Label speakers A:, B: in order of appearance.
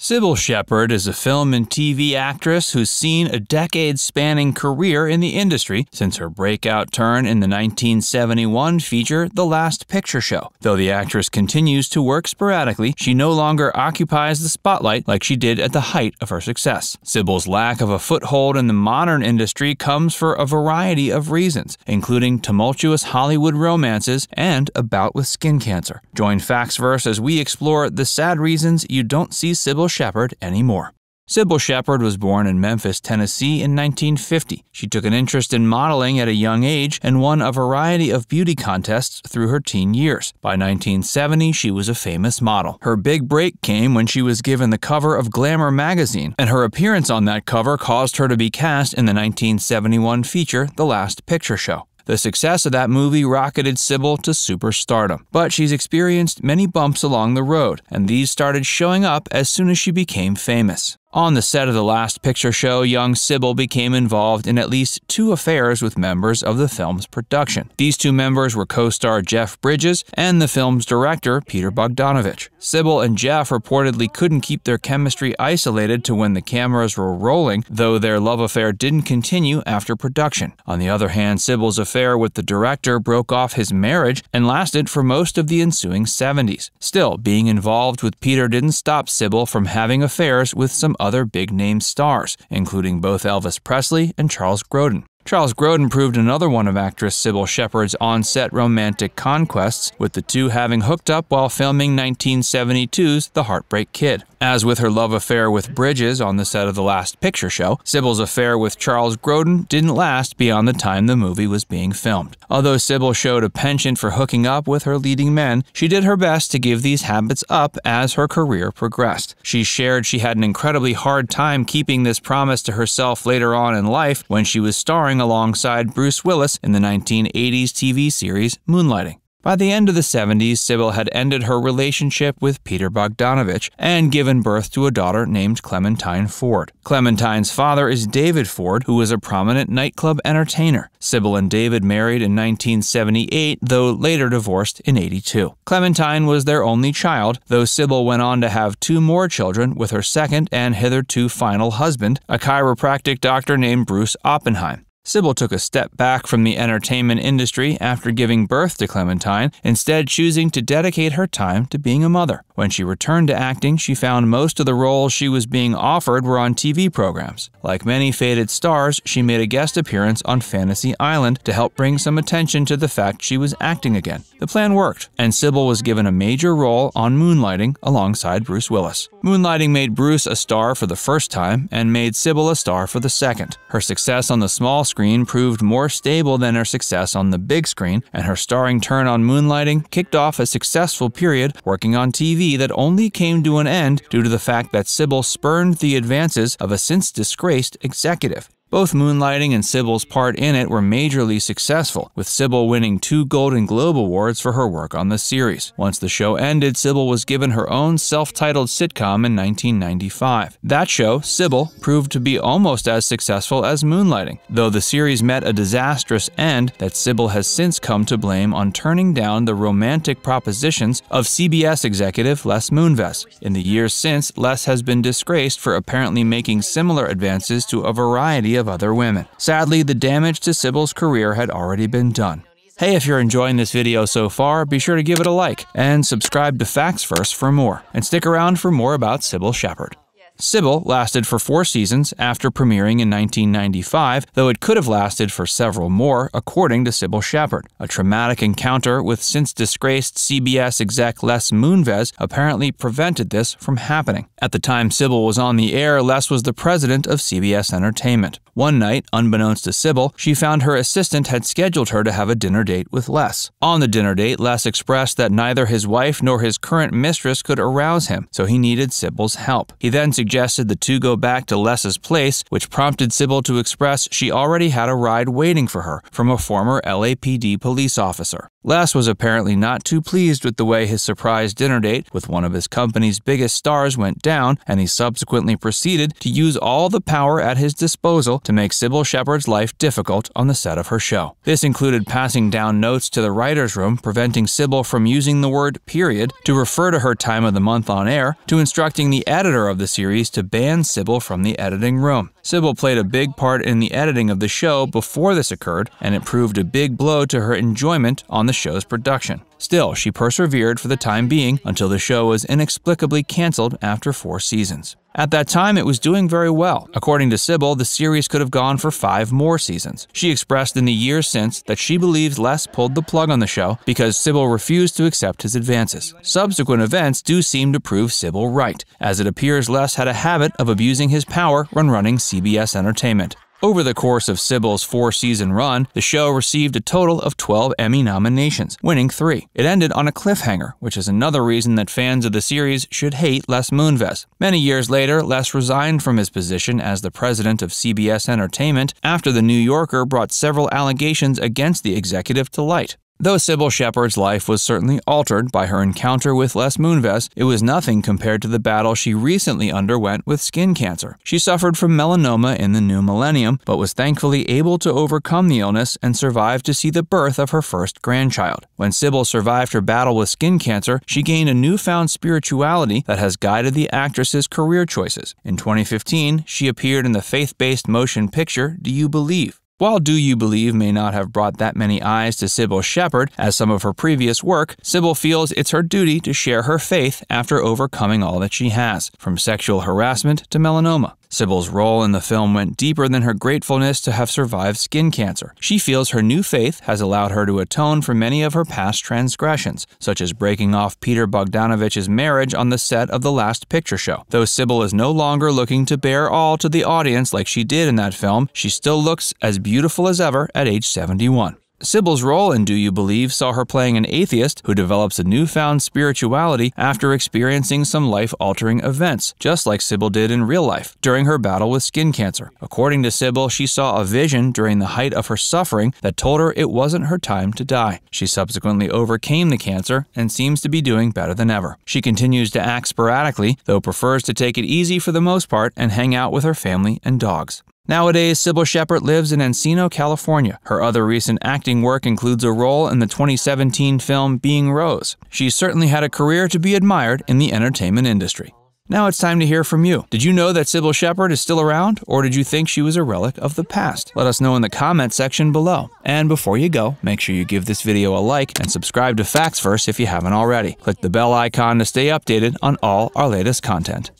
A: Sybil Shepard is a film and TV actress who's seen a decade spanning career in the industry since her breakout turn in the 1971 feature The Last Picture Show. Though the actress continues to work sporadically, she no longer occupies the spotlight like she did at the height of her success. Sybil's lack of a foothold in the modern industry comes for a variety of reasons, including tumultuous Hollywood romances and a bout with skin cancer. Join Verse as we explore the sad reasons you don't see Sybil Sybil Shepherd anymore. Sybil Shepherd was born in Memphis, Tennessee in 1950. She took an interest in modeling at a young age and won a variety of beauty contests through her teen years. By 1970, she was a famous model. Her big break came when she was given the cover of Glamour magazine, and her appearance on that cover caused her to be cast in the 1971 feature The Last Picture Show. The success of that movie rocketed Sybil to superstardom, but she's experienced many bumps along the road, and these started showing up as soon as she became famous. On the set of The Last Picture Show, young Sybil became involved in at least two affairs with members of the film's production. These two members were co-star Jeff Bridges and the film's director, Peter Bogdanovich. Sybil and Jeff reportedly couldn't keep their chemistry isolated to when the cameras were rolling, though their love affair didn't continue after production. On the other hand, Sybil's affair with the director broke off his marriage and lasted for most of the ensuing 70s. Still, being involved with Peter didn't stop Sybil from having affairs with some other other big name stars, including both Elvis Presley and Charles Grodin. Charles Grodin proved another one of actress Sybil Shepherd's on set romantic conquests, with the two having hooked up while filming 1972's The Heartbreak Kid. As with her love affair with Bridges on the set of The Last Picture Show, Sybil's affair with Charles Grodin didn't last beyond the time the movie was being filmed. Although Sybil showed a penchant for hooking up with her leading men, she did her best to give these habits up as her career progressed. She shared she had an incredibly hard time keeping this promise to herself later on in life when she was starring alongside Bruce Willis in the 1980s TV series Moonlighting. By the end of the 70s, Sybil had ended her relationship with Peter Bogdanovich and given birth to a daughter named Clementine Ford. Clementine's father is David Ford, who was a prominent nightclub entertainer. Sybil and David married in 1978, though later divorced in 82. Clementine was their only child, though Sybil went on to have two more children with her second and hitherto final husband, a chiropractic doctor named Bruce Oppenheim. Sybil took a step back from the entertainment industry after giving birth to Clementine, instead choosing to dedicate her time to being a mother. When she returned to acting, she found most of the roles she was being offered were on TV programs. Like many faded stars, she made a guest appearance on Fantasy Island to help bring some attention to the fact she was acting again. The plan worked, and Sybil was given a major role on Moonlighting alongside Bruce Willis. Moonlighting made Bruce a star for the first time and made Sybil a star for the second. Her success on the small screen screen proved more stable than her success on the big screen, and her starring turn on Moonlighting kicked off a successful period working on TV that only came to an end due to the fact that Sybil spurned the advances of a since disgraced executive. Both Moonlighting and Sybil's part in it were majorly successful, with Sybil winning two Golden Globe Awards for her work on the series. Once the show ended, Sybil was given her own self-titled sitcom in 1995. That show, Sybil, proved to be almost as successful as Moonlighting, though the series met a disastrous end that Sybil has since come to blame on turning down the romantic propositions of CBS executive Les Moonves. In the years since, Les has been disgraced for apparently making similar advances to a variety of other women. Sadly, the damage to Sybil's career had already been done. Hey, if you're enjoying this video so far, be sure to give it a like and subscribe to Facts First for more. And stick around for more about Sybil Shepherd. Sybil lasted for four seasons after premiering in 1995, though it could have lasted for several more, according to Sybil Shepherd. A traumatic encounter with since disgraced CBS exec Les Moonves apparently prevented this from happening. At the time Sybil was on the air, Les was the president of CBS Entertainment. One night, unbeknownst to Sybil, she found her assistant had scheduled her to have a dinner date with Les. On the dinner date, Les expressed that neither his wife nor his current mistress could arouse him, so he needed Sybil's help. He then suggested the two go back to Les's place, which prompted Sybil to express she already had a ride waiting for her from a former LAPD police officer. Les was apparently not too pleased with the way his surprise dinner date with one of his company's biggest stars went down, and he subsequently proceeded to use all the power at his disposal to make Sybil Shepard's life difficult on the set of her show. This included passing down notes to the writer's room preventing Sybil from using the word period to refer to her time of the month on air, to instructing the editor of the series to ban Sybil from the editing room. Sybil played a big part in the editing of the show before this occurred, and it proved a big blow to her enjoyment on the show's production. Still, she persevered for the time being until the show was inexplicably canceled after four seasons. At that time, it was doing very well. According to Sybil, the series could have gone for five more seasons. She expressed in the years since that she believes Les pulled the plug on the show because Sybil refused to accept his advances. Subsequent events do seem to prove Sybil right, as it appears Les had a habit of abusing his power when running CBS Entertainment. Over the course of Sybil's four season run, the show received a total of 12 Emmy nominations, winning three. It ended on a cliffhanger, which is another reason that fans of the series should hate Les Moonves. Many years later, Les resigned from his position as the president of CBS Entertainment after The New Yorker brought several allegations against the executive to light. Though Sybil Shepherd's life was certainly altered by her encounter with Les Moonves, it was nothing compared to the battle she recently underwent with skin cancer. She suffered from melanoma in the new millennium, but was thankfully able to overcome the illness and survive to see the birth of her first grandchild. When Sybil survived her battle with skin cancer, she gained a newfound spirituality that has guided the actress's career choices. In 2015, she appeared in the faith-based motion picture Do You Believe? While Do You Believe may not have brought that many eyes to Sybil Shepherd as some of her previous work, Sybil feels it's her duty to share her faith after overcoming all that she has, from sexual harassment to melanoma. Sybil's role in the film went deeper than her gratefulness to have survived skin cancer. She feels her new faith has allowed her to atone for many of her past transgressions, such as breaking off Peter Bogdanovich's marriage on the set of the last picture show. Though Sybil is no longer looking to bear all to the audience like she did in that film, she still looks as beautiful as ever at age 71. Sybil's role in Do You Believe saw her playing an atheist who develops a newfound spirituality after experiencing some life altering events, just like Sybil did in real life, during her battle with skin cancer. According to Sybil, she saw a vision during the height of her suffering that told her it wasn't her time to die. She subsequently overcame the cancer and seems to be doing better than ever. She continues to act sporadically, though prefers to take it easy for the most part and hang out with her family and dogs. Nowadays, Sybil Shepherd lives in Encino, California. Her other recent acting work includes a role in the 2017 film Being Rose. She certainly had a career to be admired in the entertainment industry. Now it's time to hear from you. Did you know that Sybil Shepherd is still around, or did you think she was a relic of the past? Let us know in the comment section below. And before you go, make sure you give this video a like and subscribe to Facts First if you haven't already. Click the bell icon to stay updated on all our latest content.